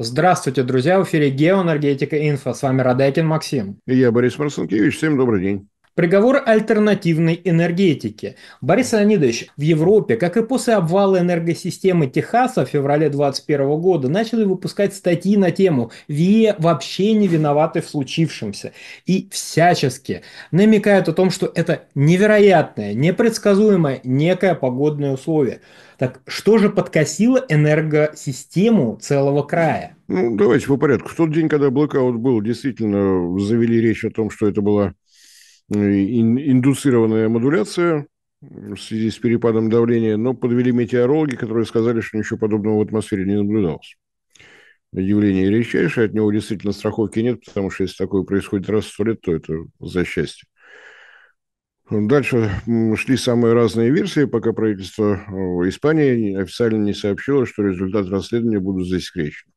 Здравствуйте, друзья! В эфире «Геоэнергетика Инфо». С вами Радекин Максим. И я, Борис Марсенкевич. Всем добрый день. Приговор альтернативной энергетики. Борис Леонидович, в Европе, как и после обвала энергосистемы Техаса в феврале 2021 года, начали выпускать статьи на тему «ВИЭ вообще не виноваты в случившемся» и всячески намекают о том, что это невероятное, непредсказуемое некое погодное условие. Так что же подкосило энергосистему целого края? Ну, давайте по порядку. В тот день, когда блокаут был, действительно завели речь о том, что это была ну индуцированная модуляция в связи с перепадом давления, но подвели метеорологи, которые сказали, что ничего подобного в атмосфере не наблюдалось. Явление редчайшее, от него действительно страховки нет, потому что если такое происходит раз в сто лет, то это за счастье. Дальше шли самые разные версии, пока правительство э, Испании официально не сообщило, что результаты расследования будут засекречены.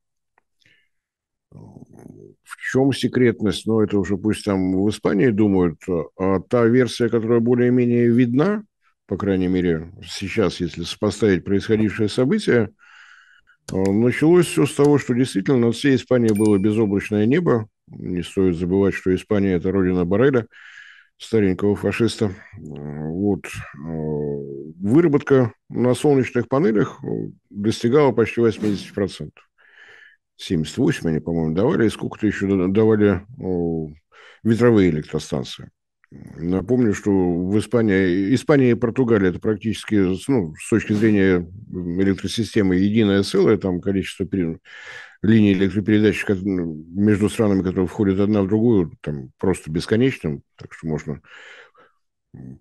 В чем секретность? Ну, это уже пусть там в Испании думают. А та версия, которая более-менее видна, по крайней мере, сейчас, если сопоставить происходившее событие, э, началось все с того, что действительно над всей Испанией было безоблачное небо. Не стоит забывать, что Испания – это родина Барреля, старенького фашиста. Вот. Э, выработка на солнечных панелях достигала почти 80%. 78 они, по-моему, давали, и сколько-то еще давали ветровые электростанции. Напомню, что в Испании, Испания и Португалия это практически, ну, с точки зрения электросистемы, единое целое, там количество при... линий электропередач ну, между странами, которые входят одна в другую, там просто бесконечно, так что можно...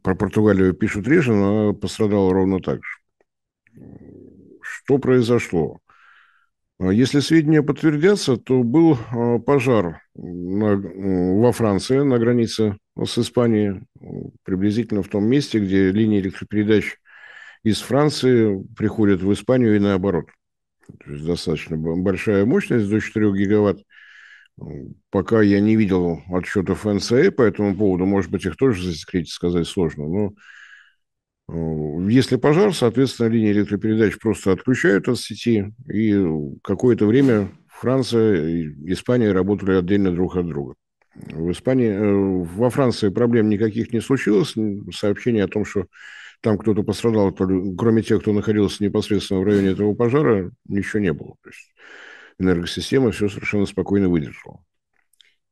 Про Португалию пишут реже, но она пострадала ровно так же. Что произошло? А если сведения подтвердятся, то был а, пожар на, во Франции на границе с Испанией, приблизительно в том месте, где линии электропередач из Франции приходят в Испанию и наоборот. То есть достаточно большая мощность, до 4 гигаватт. Пока я не видел отчетов НСА по этому поводу, может быть, их тоже засекретить сказать сложно, но Э, если пожар, соответственно, линии электропередач просто отключают от сети, и какое-то время Франция и Испания работали отдельно друг от друга. В Испании, э, во Франции проблем никаких не случилось. Сообщение о том, что там кто-то пострадал, кроме тех, кто находился непосредственно в районе этого пожара, ничего не было. То есть энергосистема все совершенно спокойно выдержала.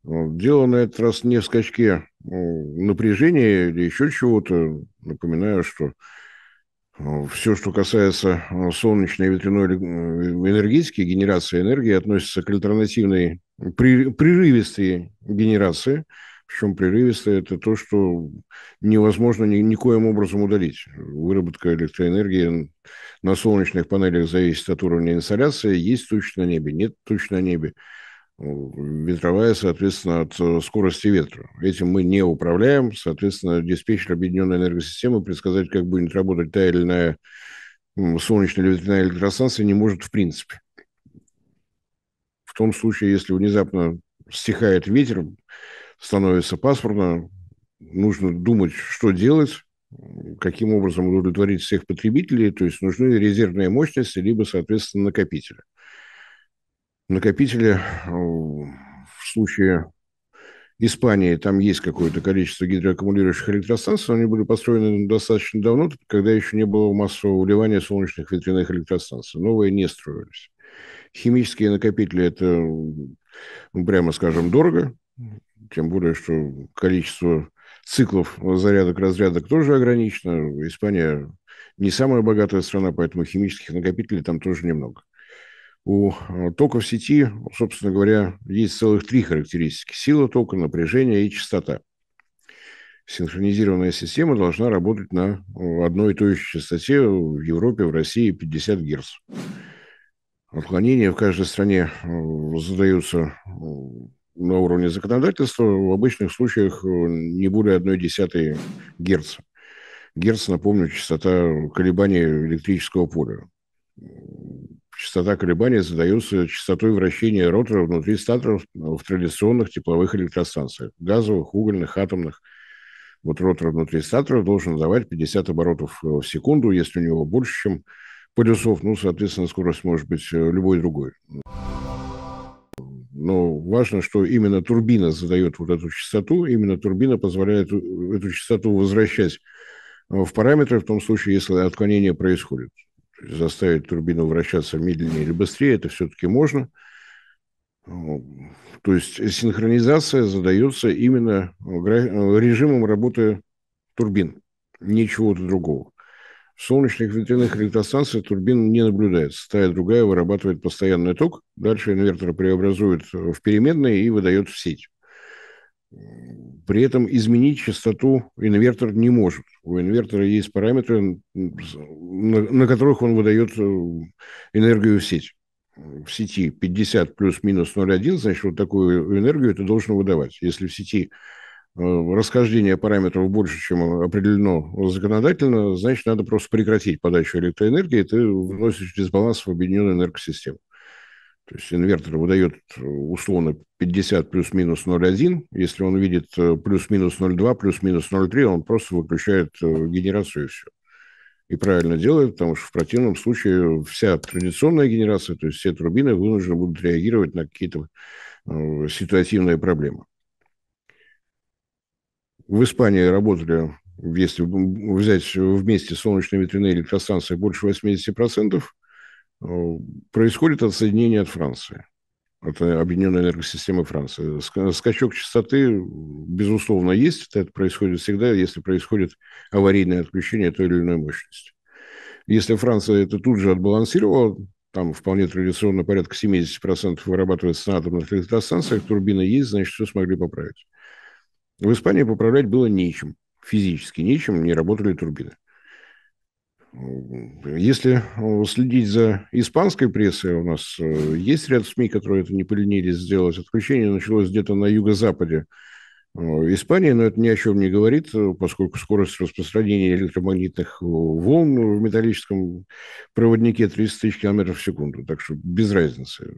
Дело на этот раз не в скачке э, напряжения или еще чего-то. Напоминаю, что э, все, что касается э, солнечной и ветряной э, энергетики, генерации энергии, относится к альтернативной прерывистой генерации. Причем прерывистое – это то, что невозможно ни, никоим образом удалить. Выработка электроэнергии на солнечных панелях зависит от уровня инсоляции. Есть точно на небе, нет точно на небе. Э, ветровая, соответственно, от э, скорости ветра. Этим мы не управляем, соответственно, диспетчер объединенной энергосистемы предсказать, как будет работать та или иная солнечная или ветряная электростанция, не может в принципе. В том случае, если внезапно стихает ветер, становится пасмурно, нужно думать, что делать, каким образом удовлетворить всех потребителей, то есть нужны резервные мощности, либо, соответственно, накопители накопители э, в случае Испании там есть какое-то количество гидроаккумулирующих электростанций, но они были построены достаточно давно, когда еще не было массового вливания солнечных ветряных электростанций. Новые не строились. Химические накопители – это, ну, прямо скажем, дорого, тем более, что количество циклов зарядок-разрядок тоже ограничено. Испания не самая богатая страна, поэтому химических накопителей там тоже немного. У э, тока в сети, собственно говоря, есть целых три характеристики. Сила тока, напряжение и частота. Синхронизированная система должна работать на э, одной и той же частоте в Европе, в России 50 Гц. Отклонения в каждой стране э, задаются на уровне законодательства, в обычных случаях не более одной десятой Гц. Герц, напомню, частота колебаний электрического поля частота колебания задается частотой вращения ротора внутри статоров в традиционных тепловых электростанциях, газовых, угольных, атомных. Вот ротор внутри статора должен давать 50 оборотов э, в секунду, если у него больше, чем полюсов, ну, соответственно, скорость может быть э, любой другой. Но важно, что именно турбина задает вот эту частоту, именно турбина позволяет э, эту частоту возвращать в параметры в том случае, если отклонение происходит заставить турбину вращаться медленнее или быстрее, это все-таки можно. То есть синхронизация задается именно режимом работы турбин, ничего-то другого. В солнечных ветряных электростанциях турбин не наблюдается. Та и другая вырабатывает постоянный ток. Дальше инвертор преобразует в переменные и выдает в сеть. При этом изменить частоту инвертор не может. У инвертора есть параметры, на, которых он выдает э, энергию в сеть. В сети 50 плюс-минус 0,1, значит, вот такую энергию ты должен выдавать. Если в сети э, расхождение параметров больше, чем определено законодательно, значит, надо просто прекратить подачу электроэнергии, и ты вносишь дисбаланс в объединенную энергосистему. То есть инвертор выдает э, условно 50 плюс-минус 0,1. Если он видит э, плюс-минус 0,2, плюс-минус 0,3, он просто выключает э, генерацию и все. И правильно делает, потому что в противном случае вся традиционная генерация, то есть все турбины вынуждены будут реагировать на какие-то ситуативные проблемы. В Испании работали, если взять вместе солнечные ветряные электростанции, больше 80%. Э, происходит отсоединение от Франции, от э, объединенной энергосистемы Франции. Скачок частоты, безусловно, есть. Это происходит всегда, если происходит аварийное отключение той или иной мощности. Если Франция это тут же отбалансировала, там вполне традиционно порядка 70% вырабатывается на атомных электростанциях, турбины есть, значит, все смогли поправить. В Испании поправлять было нечем, физически нечем, не работали турбины. Если э, следить за испанской прессой, у нас э, есть ряд СМИ, которые это не поленились сделать. Отключение началось где-то на юго-западе э, Испании, но это ни о чем не говорит, поскольку скорость распространения электромагнитных волн в металлическом проводнике 30 тысяч километров в секунду. Так что без разницы.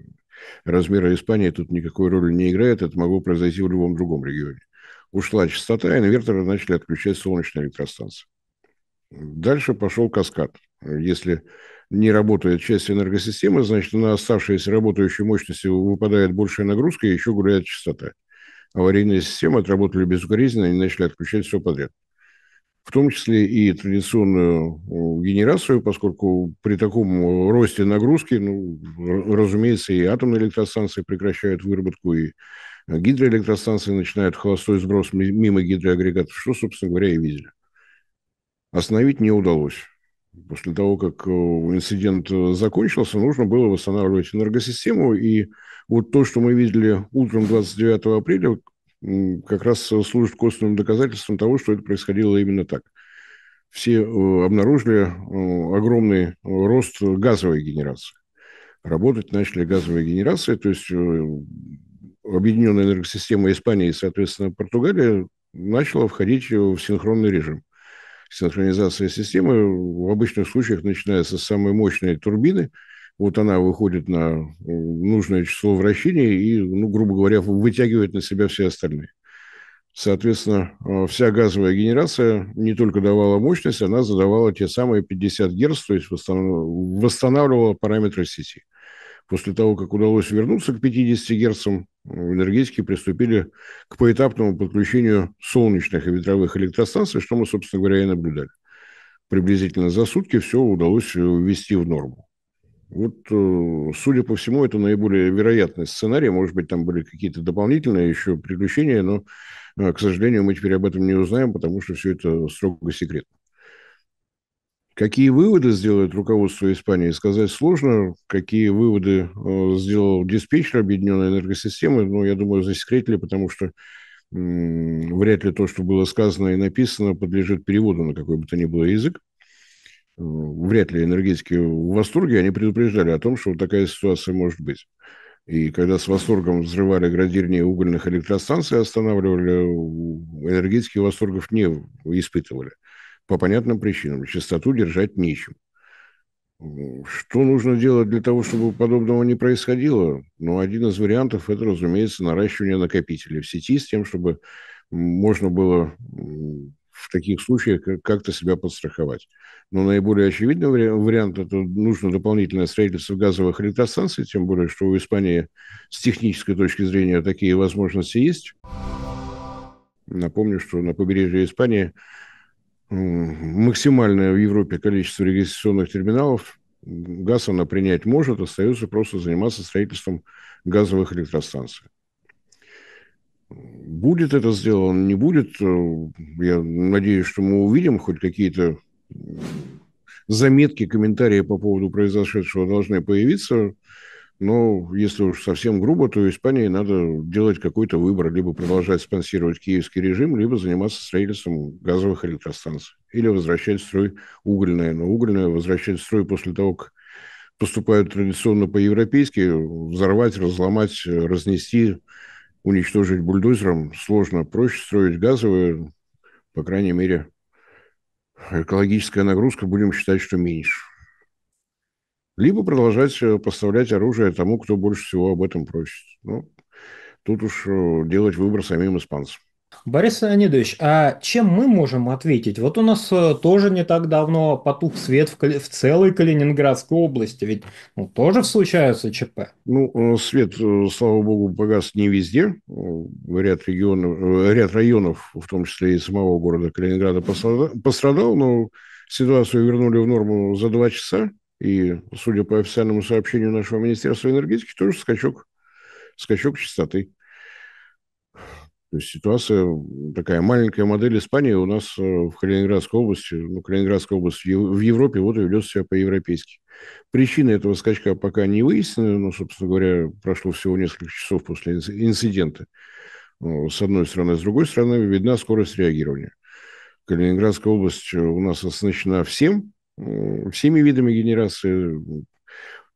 Размера Испании тут никакой роли не играет. Это могло произойти в любом другом регионе. Ушла частота, и инверторы начали отключать солнечные электростанции. Дальше пошел каскад. Если не работает часть энергосистемы, значит, на оставшиеся работающие мощности выпадает большая нагрузка и еще гуляет частота. Аварийные системы отработали безукоризненно и начали отключать все подряд. В том числе и традиционную э, генерацию, поскольку при таком э, росте нагрузки, ну, разумеется, и атомные электростанции прекращают выработку, и гидроэлектростанции начинают холостой сброс мимо гидроагрегатов, что, собственно говоря, и видели остановить не удалось. После того, как э, инцидент э, закончился, нужно было восстанавливать энергосистему. И вот то, что мы видели утром 29 апреля, как раз служит косвенным доказательством того, что это происходило именно так. Все э, обнаружили огромный рост газовой генерации. Работать начали газовые генерации, то есть объединенная энергосистема Испании и, соответственно, Португалии начала входить в синхронный режим синхронизация системы в обычных случаях начинается с самой мощной турбины. Вот она выходит на э, нужное число вращений и, ну, грубо говоря, вытягивает на себя все остальные. Соответственно, э, вся газовая генерация не только давала мощность, она задавала те самые 50 Гц, то есть восстанавливала параметры сети. После того, как удалось вернуться к 50 Гц, энергетики приступили к поэтапному подключению солнечных и ветровых электростанций, что мы, собственно говоря, и наблюдали. Приблизительно за сутки все удалось э, ввести в норму. Вот, э, судя по всему, это наиболее вероятный сценарий. Может быть, там были какие-то дополнительные еще приключения, но, э, к сожалению, мы теперь об этом не узнаем, потому что все это строго секретно. Какие выводы сделает руководство Испании, сказать сложно. Какие выводы э, сделал диспетчер объединенной энергосистемы, ну, я думаю, засекретили, потому что вряд ли то, что было сказано и написано, подлежит переводу на какой бы то ни было язык. Э, вряд ли энергетики в восторге, они предупреждали о том, что вот такая ситуация может быть. И когда с восторгом взрывали градирни угольных электростанций, останавливали, э, энергетики восторгов не испытывали по понятным причинам. чистоту держать нечем. Что нужно делать для того, чтобы подобного не происходило? Ну, один из вариантов – это, разумеется, наращивание накопителей в сети с тем, чтобы можно было в таких случаях как-то себя подстраховать. Но наиболее очевидный вариант – это нужно дополнительное строительство газовых электростанций, тем более, что у Испании с технической точки зрения такие возможности есть. Напомню, что на побережье Испании максимальное в Европе количество регистрационных терминалов. Газ она принять может, остается просто заниматься строительством газовых электростанций. Будет это сделано, не будет. Э, я надеюсь, что мы увидим хоть какие-то заметки, комментарии по поводу произошедшего должны появиться. Но ну, если уж совсем грубо, то Испании надо делать какой-то выбор, либо продолжать спонсировать киевский режим, либо заниматься строительством газовых электростанций, или возвращать в строй угольное. Но угольное возвращать в строй после того, как поступают традиционно по-европейски, взорвать, разломать, разнести, уничтожить бульдозером сложно. Проще строить газовые, по крайней мере, экологическая нагрузка, будем считать, что меньше либо продолжать э, поставлять оружие тому, кто больше всего об этом просит. Ну, тут уж э, делать выбор самим испанцам. Борис Леонидович, а чем мы можем ответить? Вот у нас э, тоже не так давно потух свет в, в целой Калининградской области, ведь ну, тоже случаются ЧП. Ну, свет, слава богу, погас не везде. Ряд, регионов, ряд районов, в том числе и самого города Калининграда, пострадал, но ситуацию вернули в норму за два часа. И, судя по официальному сообщению нашего Министерства энергетики, тоже скачок, скачок частоты. То есть ситуация такая маленькая модель Испании у нас э, в Калининградской области, ну, Калининградская область в Европе вот и ведет себя по-европейски. Причины этого скачка пока не выяснены, но, собственно говоря, прошло всего несколько часов после инцидента. Ну, с одной стороны, с другой стороны, видна скорость реагирования. Калининградская область э, у нас оснащена всем, ну, всеми видами генерации,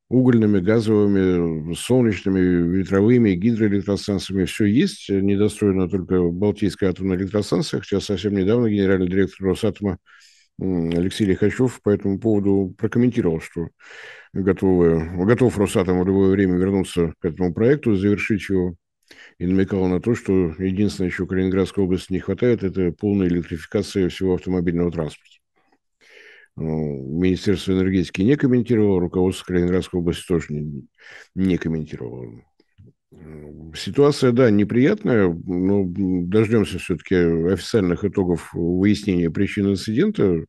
угольными, газовыми, солнечными, ветровыми, гидроэлектростанциями. Все есть. Недостроена только Балтийская атомная электростанция. Хотя совсем недавно генеральный директор Росатома Алексей Лихачев по этому поводу прокомментировал, что готовы, готов Росатом в любое время вернуться к этому проекту, завершить его и намекал на то, что единственное, еще Калининградской области не хватает, это полная электрификация всего автомобильного транспорта. Ну, Министерство энергетики не комментировало, руководство Калининградской области тоже не, не комментировало. Ситуация, да, неприятная, но дождемся все-таки официальных итогов выяснения причин инцидента.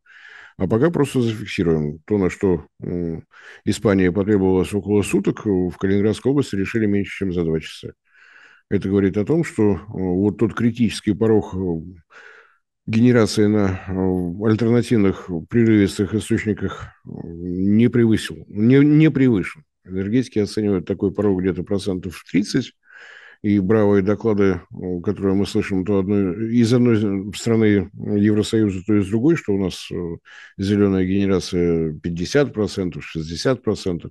А пока просто зафиксируем то, на что Испания потребовалась около суток, в Калининградской области решили меньше, чем за два часа. Это говорит о том, что э, вот тот критический порог э, генерации на э, альтернативных прерывистых источниках э, не превысил, не, не превышен. Энергетики оценивают такой порог где-то процентов 30, и бравые доклады, э, которые мы слышим то одной, из одной страны Евросоюза, то из другой, что у нас зеленая генерация 50%, 60%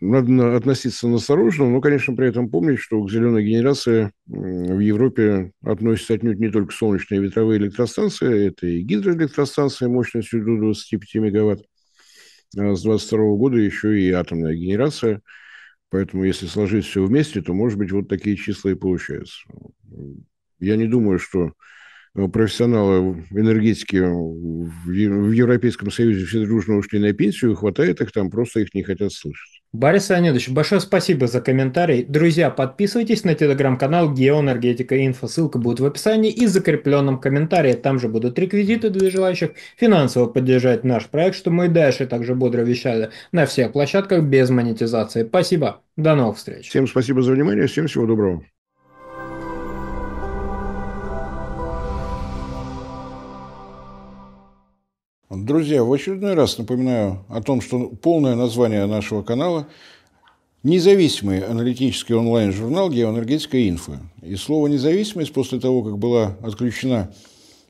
надо относиться настороженно, но, конечно, при этом помнить, что к зеленой генерации в Европе относятся отнюдь не только солнечные и ветровые электростанции, это и гидроэлектростанции мощностью до 25 мегаватт. А с 22 года еще и атомная генерация. Поэтому, если сложить все вместе, то, может быть, вот такие числа и получаются. Я не думаю, что профессионалы энергетики в, Европейском Союзе все дружно ушли на пенсию, хватает их там, просто их не хотят слышать. Борис Леонидович, большое спасибо за комментарий. Друзья, подписывайтесь на телеграм-канал Геоэнергетика Инфо. Ссылка будет в описании и в закрепленном комментарии. Там же будут реквизиты для желающих финансово поддержать наш проект, что мы и дальше также бодро вещали на всех площадках без монетизации. Спасибо. До новых встреч. Всем спасибо за внимание. Всем всего доброго. Друзья, в очередной раз напоминаю о том, что полное название нашего канала Независимый аналитический онлайн-журнал «Геоэнергетика инфо». И слово «независимость» после того, как была отключена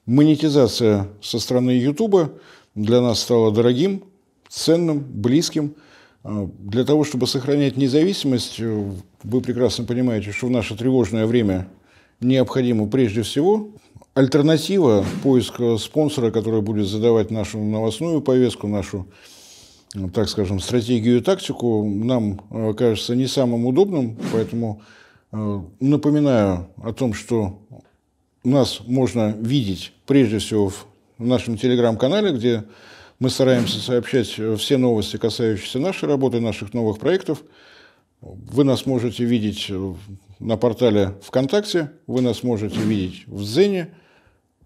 монетизация со стороны Ютуба, для нас стало дорогим, ценным, близким. А, для того, чтобы сохранять независимость, вы прекрасно понимаете, что в наше тревожное время необходимо прежде всего альтернатива, поиск э, спонсора, который будет задавать нашу новостную повестку, нашу, э, так скажем, стратегию и тактику, нам э, кажется не самым удобным, поэтому напоминаю о том, что нас можно видеть прежде всего в нашем телеграм-канале, где мы стараемся сообщать все новости, касающиеся нашей работы, наших новых проектов. Вы нас можете видеть на портале ВКонтакте, вы нас можете видеть в Зене.